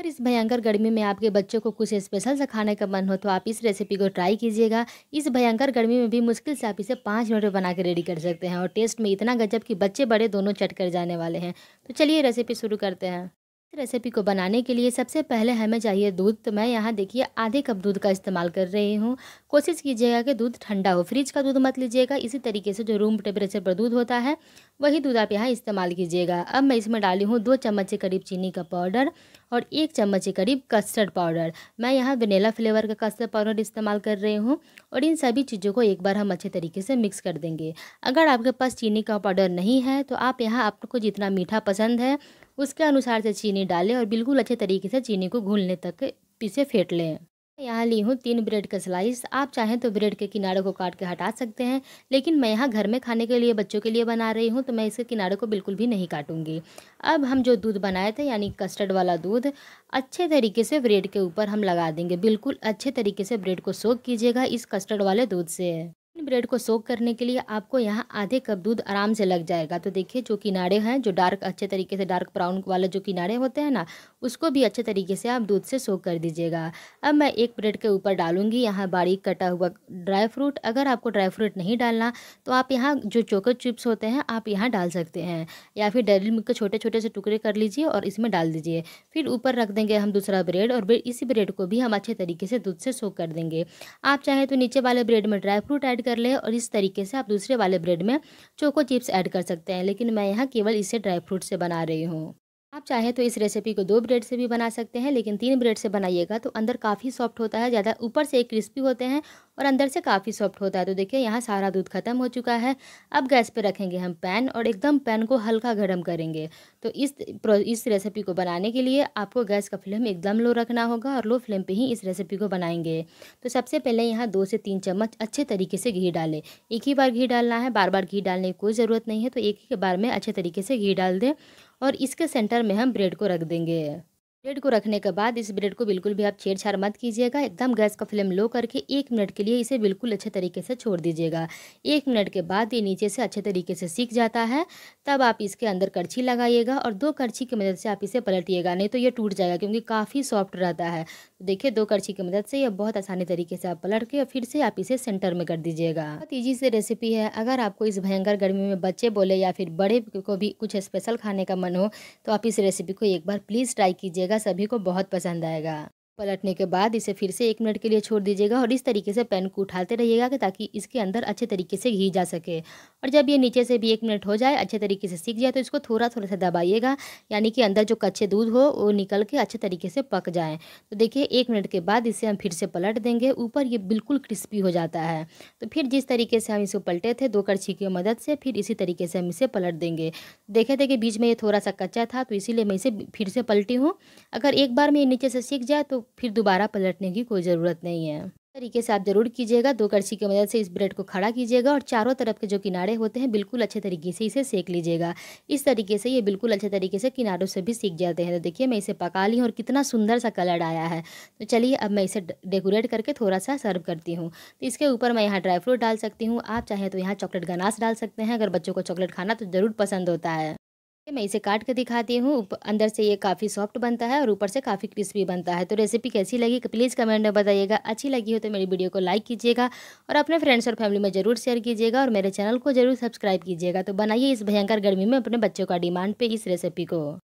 अगर इस भयंकर गर्मी में आपके बच्चों को कुछ स्पेशल सा खाने का मन हो तो आप इस रेसिपी को ट्राई कीजिएगा इस भयंकर गर्मी में भी मुश्किल से आप इसे पाँच मिनट में बना के रेडी कर सकते हैं और टेस्ट में इतना गजब कि बच्चे बड़े दोनों चट कर जाने वाले हैं तो चलिए रेसिपी शुरू करते हैं रेसिपी को बनाने के लिए सबसे पहले हमें चाहिए दूध तो मैं यहाँ देखिए आधे कप दूध का इस्तेमाल कर रही हूँ कोशिश कीजिएगा कि दूध ठंडा हो फ्रिज का दूध मत लीजिएगा इसी तरीके से जो रूम टेम्परेचर पर दूध होता है वही दूध आप यहाँ इस्तेमाल कीजिएगा अब मैं इसमें डाली हूँ दो चम्मच के करीब चीनी का पाउडर और एक चम्मच के करीब कस्टर्ड पाउडर मैं यहाँ वनीला फ्लेवर का कस्टर्ड पाउडर इस्तेमाल कर रही हूँ और इन सभी चीज़ों को एक बार हम अच्छे तरीके से मिक्स कर देंगे अगर आपके पास चीनी का पाउडर नहीं है तो आप यहाँ आपको जितना मीठा पसंद है उसके अनुसार से चीनी डालें और बिल्कुल अच्छे तरीके से चीनी को घूलने तक इसे फेंट लें यहाँ ली हूँ तीन ब्रेड का स्लाइस आप चाहें तो ब्रेड के किनारों को काट के हटा सकते हैं लेकिन मैं यहाँ घर में खाने के लिए बच्चों के लिए बना रही हूँ तो मैं इसके किनारे को बिल्कुल भी नहीं काटूंगी अब हम जो दूध बनाए थे यानी कस्टर्ड वाला दूध अच्छे तरीके से ब्रेड के ऊपर हम लगा देंगे बिल्कुल अच्छे तरीके से ब्रेड को सोख कीजिएगा इस कस्टर्ड वाले दूध से ब्रेड को सोक करने के लिए आपको यहाँ आधे कप दूध आराम से लग जाएगा तो देखिए जो किनारे हैं जो डार्क अच्छे तरीके से डार्क ब्राउन वाले जो किनारे होते हैं ना उसको भी अच्छे तरीके से आप दूध से सोक कर दीजिएगा अब मैं एक ब्रेड के ऊपर डालूंगी यहाँ बारीक कटा हुआ ड्राई फ्रूट अगर आपको ड्राई फ्रूट नहीं डालना तो आप यहाँ जो चोकर चिप्स होते हैं आप यहाँ डाल सकते हैं या फिर डेरी मिल्क के छोटे छोटे से टुकड़े कर लीजिए और इसमें डाल दीजिए फिर ऊपर रख देंगे हम दूसरा ब्रेड और इसी ब्रेड को भी हम अच्छे तरीके से दूध से सोक कर देंगे आप चाहें तो नीचे वाले ब्रेड में ड्राई फ्रूट ऐड कर ले और इस तरीके से आप दूसरे वाले ब्रेड में चोको चिप्स ऐड कर सकते हैं लेकिन मैं यहाँ केवल इसे ड्राई फ्रूट से बना रही हूँ आप चाहे तो इस रेसिपी को दो ब्रेड से भी बना सकते हैं लेकिन तीन ब्रेड से बनाइएगा तो अंदर काफ़ी सॉफ्ट होता है ज़्यादा ऊपर से क्रिस्पी होते हैं और अंदर से काफ़ी सॉफ्ट होता है तो देखिए यहाँ सारा दूध खत्म हो चुका है अब गैस पे रखेंगे हम पैन और एकदम पैन को हल्का गर्म करेंगे तो इस इस रेसिपी को बनाने के लिए आपको गैस का फ्लेम एकदम लो रखना होगा और लो फ्लेम पर ही इस रेसिपी को बनाएंगे तो सबसे पहले यहाँ दो से तीन चम्मच अच्छे तरीके से घी डालें एक ही बार घी डालना है बार बार घी डालने की कोई ज़रूरत नहीं है तो एक ही बार में अच्छे तरीके से घी डाल दें और इसके सेंटर में हम ब्रेड को रख देंगे ब्रेड को रखने के बाद इस ब्रेड को बिल्कुल भी आप छेड़छाड़ मत कीजिएगा एकदम गैस का फ्लेम लो करके एक मिनट के लिए इसे बिल्कुल अच्छे तरीके से छोड़ दीजिएगा एक मिनट के बाद ये नीचे से अच्छे तरीके से सीख जाता है तब आप इसके अंदर करछी लगाइएगा और दो करछी की मदद से आप इसे पलटिएगा नहीं तो ये टूट जाएगा क्योंकि काफ़ी सॉफ्ट रहता है तो देखिए दो करछी की मदद से यह बहुत आसानी तरीके से आप पलट के और फिर से आप इसे सेंटर में कर दीजिएगा बहुत ईजी से रेसिपी है अगर आपको इस भयंकर गर्मी में बच्चे बोले या फिर बड़े को भी कुछ स्पेशल खाने का मन हो तो आप इस रेसिपी को एक बार प्लीज़ ट्राई कीजिएगा सभी को बहुत पसंद आएगा पलटने के बाद इसे फिर से एक मिनट के लिए छोड़ दीजिएगा और इस तरीके से पैन को उठाते रहिएगा कि ताकि इसके अंदर अच्छे तरीके से घी जा सके और जब ये नीचे से भी एक मिनट हो जाए अच्छे तरीके से सीख जाए तो इसको थोड़ा थोड़ा सा दबाइएगा यानी कि अंदर जो कच्चे दूध हो वो निकल के अच्छे तरीके से पक जाए तो देखिए एक मिनट के बाद इसे हम फिर से पलट देंगे ऊपर ये बिल्कुल क्रिस्पी हो जाता है तो फिर जिस तरीके से हम इसको पलटे थे दो करछी की मदद से फिर इसी तरीके से हम इसे पलट देंगे देखे थे कि बीच में ये थोड़ा सा कच्चा था तो इसीलिए मैं इसे फिर से पलटी हूँ अगर एक बार में ये नीचे से सीख जाए तो फिर दोबारा पलटने की कोई ज़रूरत नहीं है तरीके से आप ज़रूर कीजिएगा दो करछी की मदद से इस ब्रेड को खड़ा कीजिएगा और चारों तरफ के जो किनारे होते हैं बिल्कुल अच्छे तरीके से इसे सेक लीजिएगा इस तरीके से ये बिल्कुल अच्छे तरीके से किनारों से भी सीख जाते हैं तो देखिए मैं इसे पका ली हूँ और कितना सुंदर सा कलर आया है तो चलिए अब मैं इसे डेकोरेट करके थोड़ा सा सर्व करती हूँ तो इसके ऊपर मैं यहाँ ड्राई फ्रूट डाल सकती हूँ आप चाहें तो यहाँ चॉकलेट गनास डाल सकते हैं अगर बच्चों को चॉकलेट खाना तो ज़रूर पसंद होता है मैं इसे काट कर दिखाती हूँ अंदर से ये काफ़ी सॉफ्ट बनता है और ऊपर से काफ़ी क्रिस्पी बनता है तो रेसिपी कैसी लगी प्लीज़ कमेंट में बताइएगा अच्छी लगी हो तो मेरी वीडियो को लाइक कीजिएगा और अपने फ्रेंड्स और फैमिली में ज़रूर शेयर कीजिएगा और मेरे चैनल को जरूर सब्सक्राइब कीजिएगा तो बनाइए इस भयंकर गर्मी में अपने बच्चों का डिमांड पर इस रेसिपी को